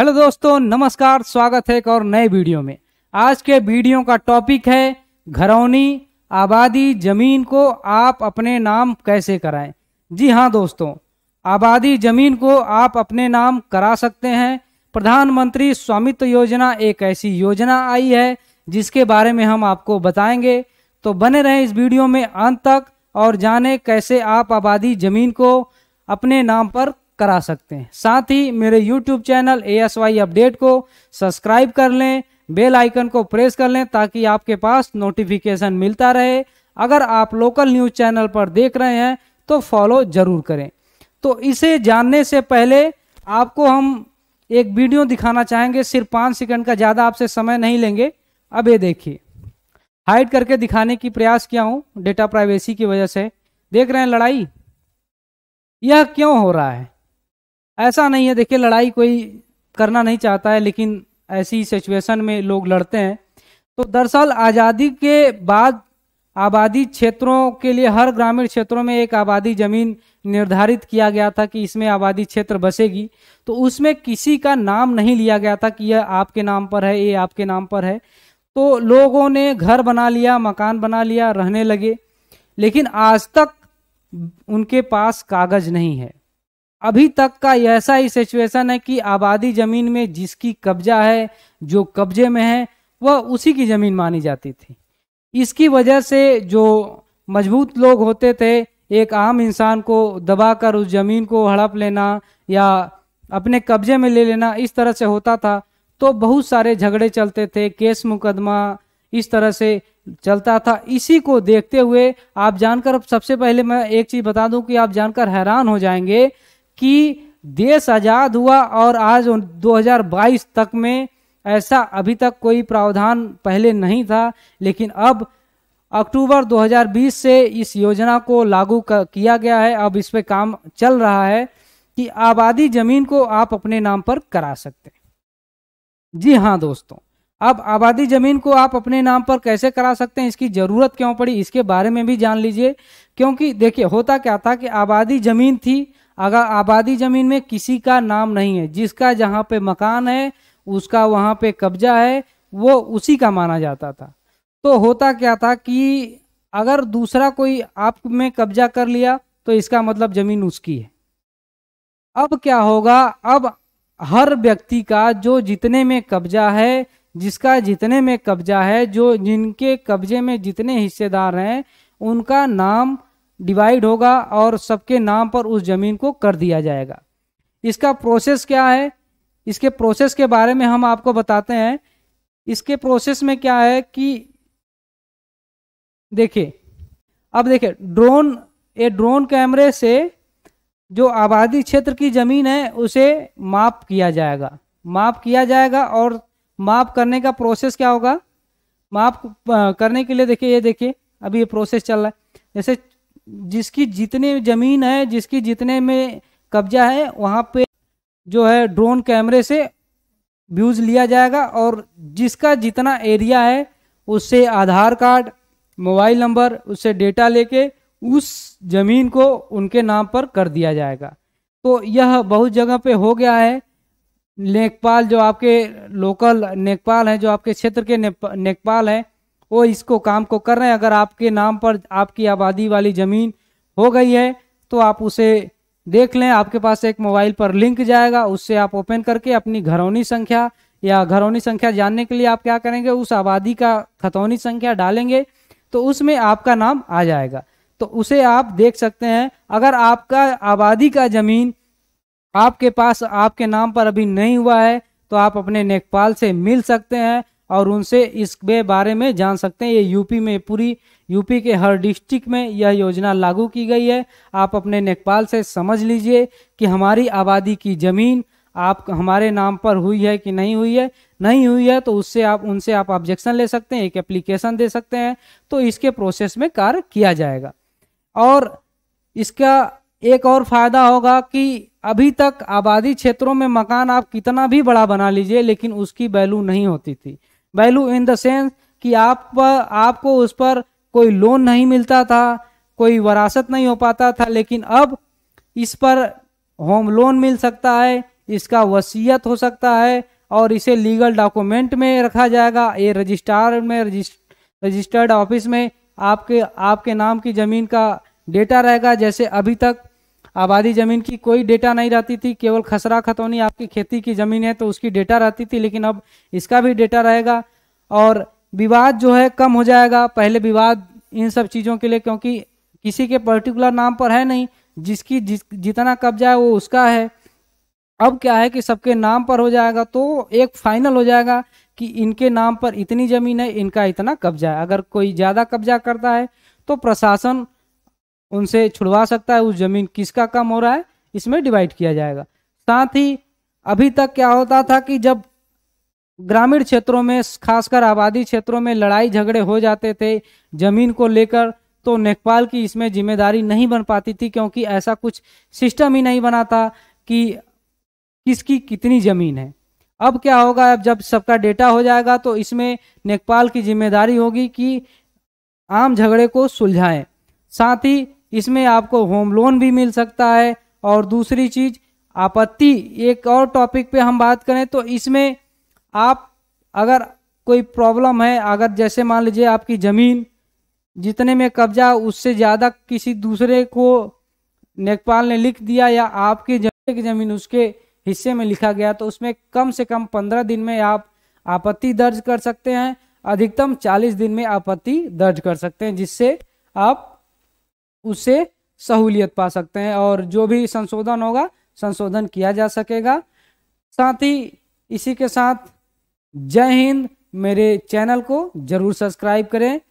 hello दोस्तों नमस्कार स्वागत है एक और नए वीडियो में आज के वीडियो का टॉपिक है घरौनी आबादी जमीन को आप अपने नाम कैसे कराएं जी हाँ दोस्तों आबादी जमीन को आप अपने नाम करा सकते हैं प्रधानमंत्री स्वामित्व योजना एक ऐसी योजना आई है जिसके बारे में हम आपको बताएंगे तो बने रहें इस वीडियो में अंत तक और जाने कैसे आप आबादी जमीन को अपने नाम पर करा सकते हैं साथ ही मेरे YouTube channel A S Y update को सब्सक्राइब कर लें बेल आइकन को प्रेस कर लें ताकि आपके पास नोटिफिकेशन मिलता रहे अगर आप लोकल न्यूज़ चैनल पर देख रहे हैं तो फॉलो ज़रूर करें तो इसे जानने से पहले आपको हम एक वीडियो दिखाना चाहेंगे सिर्फ पाँच सेकंड का ज़्यादा आपसे समय नहीं लेंगे अब ये देखिए हाइड करके दिखाने की प्रयास किया हूँ डेटा प्राइवेसी की वजह से देख रहे हैं लड़ाई यह क्यों हो रहा है ऐसा नहीं है देखिए लड़ाई कोई करना नहीं चाहता है लेकिन ऐसी सिचुएशन में लोग लड़ते हैं तो दरअसल आज़ादी के बाद आबादी क्षेत्रों के लिए हर ग्रामीण क्षेत्रों में एक आबादी ज़मीन निर्धारित किया गया था कि इसमें आबादी क्षेत्र बसेगी तो उसमें किसी का नाम नहीं लिया गया था कि यह आपके नाम पर है ये आपके नाम पर है तो लोगों ने घर बना लिया मकान बना लिया रहने लगे लेकिन आज तक उनके पास कागज़ नहीं है अभी तक का ऐसा ही सिचुएशन है कि आबादी ज़मीन में जिसकी कब्जा है जो कब्जे में है वह उसी की ज़मीन मानी जाती थी इसकी वजह से जो मजबूत लोग होते थे एक आम इंसान को दबाकर उस ज़मीन को हड़प लेना या अपने कब्जे में ले लेना इस तरह से होता था तो बहुत सारे झगड़े चलते थे केस मुकदमा इस तरह से चलता था इसी को देखते हुए आप जानकर सबसे पहले मैं एक चीज़ बता दूं कि आप जानकर हैरान हो जाएंगे कि देश आज़ाद हुआ और आज 2022 तक में ऐसा अभी तक कोई प्रावधान पहले नहीं था लेकिन अब अक्टूबर 2020 से इस योजना को लागू किया गया है अब इस पर काम चल रहा है कि आबादी ज़मीन को आप अपने नाम पर करा सकते हैं जी हाँ दोस्तों अब आबादी ज़मीन को आप अपने नाम पर कैसे करा सकते हैं इसकी ज़रूरत क्यों पड़ी इसके बारे में भी जान लीजिए क्योंकि देखिए होता क्या था कि आबादी ज़मीन थी अगर आबादी ज़मीन में किसी का नाम नहीं है जिसका जहाँ पे मकान है उसका वहाँ पे कब्जा है वो उसी का माना जाता था तो होता क्या था कि अगर दूसरा कोई आप में कब्जा कर लिया तो इसका मतलब ज़मीन उसकी है अब क्या होगा अब हर व्यक्ति का जो जितने में कब्जा है जिसका जितने में कब्जा है जो जिनके कब्जे में जितने हिस्सेदार हैं उनका नाम डिवाइड होगा और सबके नाम पर उस ज़मीन को कर दिया जाएगा इसका प्रोसेस क्या है इसके प्रोसेस के बारे में हम आपको बताते हैं इसके प्रोसेस में क्या है कि देखिए अब देखिए ड्रोन ये ड्रोन कैमरे से जो आबादी क्षेत्र की ज़मीन है उसे माप किया जाएगा माप किया जाएगा और माप करने का प्रोसेस क्या होगा माप करने के लिए देखिए ये देखिए अभी ये प्रोसेस चल रहा है जैसे जिसकी जितने ज़मीन है जिसकी जितने में कब्जा है वहाँ पे जो है ड्रोन कैमरे से व्यूज़ लिया जाएगा और जिसका जितना एरिया है उससे आधार कार्ड मोबाइल नंबर उससे डेटा लेके उस ज़मीन को उनके नाम पर कर दिया जाएगा तो यह बहुत जगह पे हो गया है नेकपाल जो आपके लोकल नेकपाल हैं जो आपके क्षेत्र के नेकपाल हैं वो इसको काम को कर रहे हैं अगर आपके नाम पर आपकी आबादी वाली ज़मीन हो गई है तो आप उसे देख लें आपके पास एक मोबाइल पर लिंक जाएगा उससे आप ओपन करके अपनी घरौनी संख्या या घरौनी संख्या जानने के लिए आप क्या करेंगे उस आबादी का खतौनी संख्या डालेंगे तो उसमें आपका नाम आ जाएगा तो उसे आप देख सकते हैं अगर आपका आबादी का ज़मीन आपके पास आपके नाम पर अभी नहीं हुआ है तो आप अपने नेकपाल से मिल सकते हैं और उनसे इसके बारे में जान सकते हैं ये यूपी में पूरी यूपी के हर डिस्ट्रिक्ट में यह योजना लागू की गई है आप अपने नेपाल से समझ लीजिए कि हमारी आबादी की ज़मीन आप हमारे नाम पर हुई है कि नहीं हुई है नहीं हुई है तो उससे आप उनसे आप ऑब्जेक्शन ले सकते हैं एक एप्लीकेशन दे सकते हैं तो इसके प्रोसेस में कार्य किया जाएगा और इसका एक और फायदा होगा कि अभी तक आबादी क्षेत्रों में मकान आप कितना भी बड़ा बना लीजिए लेकिन उसकी वैल्यू नहीं होती थी वैल्यू इन द सेंस कि आप आपको उस पर कोई लोन नहीं मिलता था कोई वरासत नहीं हो पाता था लेकिन अब इस पर होम लोन मिल सकता है इसका वसीयत हो सकता है और इसे लीगल डॉक्यूमेंट में रखा जाएगा ये रजिस्ट्रार में रजिस्टर्ड ऑफिस में आपके आपके नाम की ज़मीन का डेटा रहेगा जैसे अभी तक आबादी ज़मीन की कोई डेटा नहीं रहती थी केवल खसरा खतौनी आपकी खेती की ज़मीन है तो उसकी डेटा रहती थी लेकिन अब इसका भी डेटा रहेगा और विवाद जो है कम हो जाएगा पहले विवाद इन सब चीज़ों के लिए क्योंकि किसी के पर्टिकुलर नाम पर है नहीं जिसकी जिस जितना कब्जा है वो उसका है अब क्या है कि सबके नाम पर हो जाएगा तो एक फाइनल हो जाएगा कि इनके नाम पर इतनी ज़मीन है इनका इतना कब्जा है अगर कोई ज़्यादा कब्जा करता है तो प्रशासन उनसे छुड़वा सकता है उस जमीन किसका कम हो रहा है इसमें डिवाइड किया जाएगा साथ ही अभी तक क्या होता था कि जब ग्रामीण क्षेत्रों में खासकर आबादी क्षेत्रों में लड़ाई झगड़े हो जाते थे जमीन को लेकर तो नेकपाल की इसमें जिम्मेदारी नहीं बन पाती थी क्योंकि ऐसा कुछ सिस्टम ही नहीं बना था कि किसकी कितनी ज़मीन है अब क्या होगा अब जब सबका डेटा हो जाएगा तो इसमें नेकपाल की जिम्मेदारी होगी कि आम झगड़े को सुलझाएं साथ ही इसमें आपको होम लोन भी मिल सकता है और दूसरी चीज़ आपत्ति एक और टॉपिक पे हम बात करें तो इसमें आप अगर कोई प्रॉब्लम है अगर जैसे मान लीजिए आपकी ज़मीन जितने में कब्जा उससे ज़्यादा किसी दूसरे को नेपाल ने लिख दिया या आपकी जमीन की ज़मीन उसके हिस्से में लिखा गया तो उसमें कम से कम पंद्रह दिन में आप आपत्ति दर्ज कर सकते हैं अधिकतम चालीस दिन में आपत्ति दर्ज कर सकते हैं जिससे आप उससे सहूलियत पा सकते हैं और जो भी संशोधन होगा संशोधन किया जा सकेगा साथ ही इसी के साथ जय हिंद मेरे चैनल को ज़रूर सब्सक्राइब करें